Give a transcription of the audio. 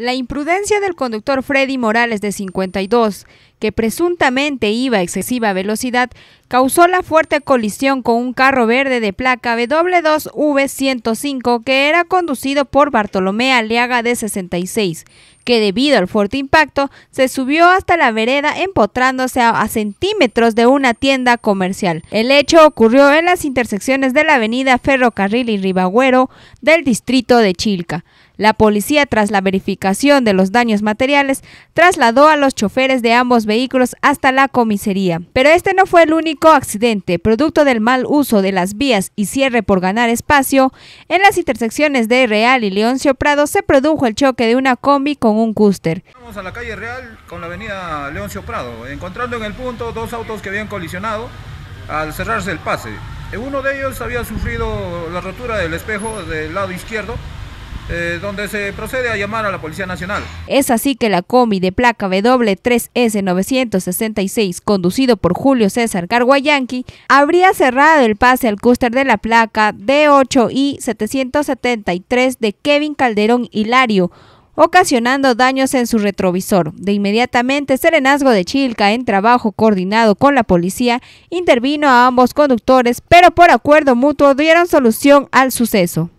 La imprudencia del conductor Freddy Morales de 52, que presuntamente iba a excesiva velocidad, causó la fuerte colisión con un carro verde de placa W2V105 que era conducido por Bartolomé Aliaga de 66, que debido al fuerte impacto se subió hasta la vereda empotrándose a, centímetros de una tienda comercial. El hecho ocurrió en las intersecciones de la avenida Ferrocarril y Ribagüero del distrito de Chilca. La policía, tras la verificación de los daños materiales, trasladó a los choferes de ambos vehículos hasta la comisaría. Pero este no fue el único accidente, producto del mal uso de las vías y cierre por ganar espacio. En las intersecciones de Real y Leoncio Prado se produjo el choque de una combi con un cúster. Vamos a la calle Real con la avenida Leoncio Prado, encontrando en el punto dos autos que habían colisionado al cerrarse el pase. Uno de ellos había sufrido la rotura del espejo del lado izquierdo eh, donde se procede a llamar a la Policía Nacional. Es así que la combi de placa W3S966, conducido por Julio César Carguayanqui, habría cerrado el pase al cúster de la placa D8I773 de Kevin Calderón Hilario, ocasionando daños en su retrovisor. De inmediatamente, Serenazgo de Chilca, en trabajo coordinado con la policía, intervino a ambos conductores, pero por acuerdo mutuo dieron solución al suceso.